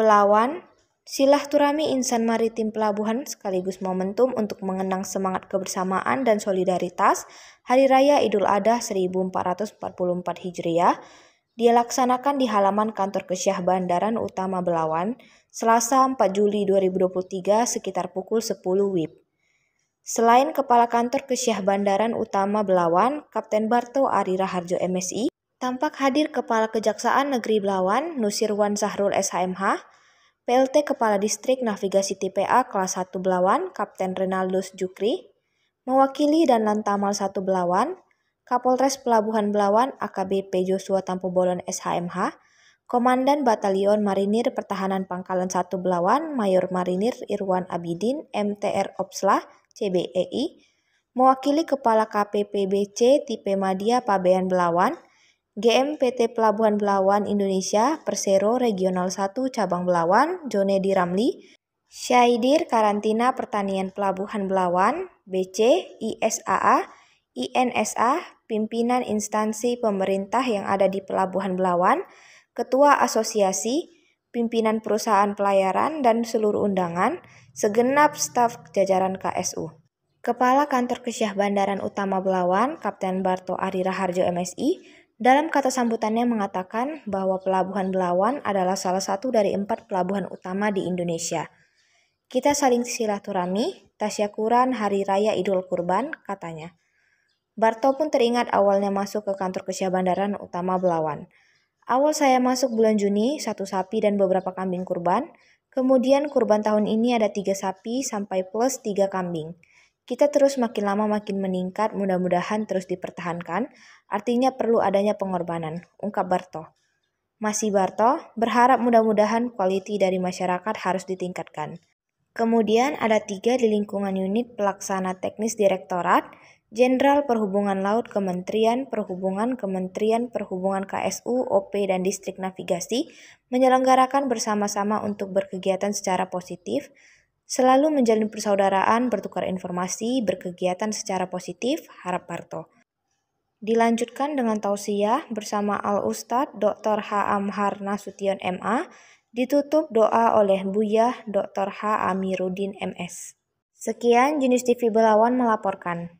belawan, silaturahmi insan maritim pelabuhan sekaligus momentum untuk mengenang semangat kebersamaan dan solidaritas Hari Raya Idul Adha 1444 Hijriah dilaksanakan di halaman kantor Kesyah Bandaran Utama Belawan, Selasa 4 Juli 2023 sekitar pukul 10 WIB. Selain Kepala Kantor Kesyah Bandaran Utama Belawan, Kapten Barto Ari Raharjo MSI, tampak hadir Kepala Kejaksaan Negeri Belawan Nusirwan Zahrul SHMH, PLT Kepala Distrik Navigasi TPA Kelas 1 Belawan Kapten Renaldus Jukri, mewakili dan Lantamal 1 Belawan, Kapolres Pelabuhan Belawan AKBP Joshua Tampobolon SHMH, Komandan Batalion Marinir Pertahanan Pangkalan 1 Belawan Mayor Marinir Irwan Abidin MTR Opsla CBEI, mewakili Kepala KPPBC Tipe Madia Pabean Belawan, GMPT Pelabuhan Belawan Indonesia Persero Regional 1 Cabang Belawan, Jonedi Ramli, Syaidir Karantina Pertanian Pelabuhan Belawan, BC, ISAA, INSA, pimpinan instansi pemerintah yang ada di Pelabuhan Belawan, Ketua Asosiasi, pimpinan perusahaan pelayaran dan seluruh undangan, segenap staf jajaran KSU. Kepala Kantor Kesyah Bandaran Utama Belawan, Kapten Barto Ari Raharjo MSI, dalam kata sambutannya mengatakan bahwa Pelabuhan Belawan adalah salah satu dari empat pelabuhan utama di Indonesia. Kita saling silaturahmi, tasyakuran Hari Raya Idul Kurban, katanya. Barto pun teringat awalnya masuk ke kantor kesia bandaran utama Belawan. Awal saya masuk bulan Juni, satu sapi dan beberapa kambing kurban. Kemudian kurban tahun ini ada tiga sapi sampai plus tiga kambing kita terus makin lama makin meningkat, mudah-mudahan terus dipertahankan, artinya perlu adanya pengorbanan, ungkap Barto. Masih Barto, berharap mudah-mudahan kualiti dari masyarakat harus ditingkatkan. Kemudian ada tiga di lingkungan unit pelaksana teknis direktorat, Jenderal Perhubungan Laut Kementerian Perhubungan Kementerian Perhubungan KSU, OP, dan Distrik Navigasi menyelenggarakan bersama-sama untuk berkegiatan secara positif, Selalu menjalin persaudaraan, bertukar informasi, berkegiatan secara positif, harap Parto. Dilanjutkan dengan tausiah bersama Al-Ustadz Dr. H. Amhar Nasution MA, ditutup doa oleh Buya Dr. H. Amiruddin MS. Sekian jenis TV Belawan melaporkan.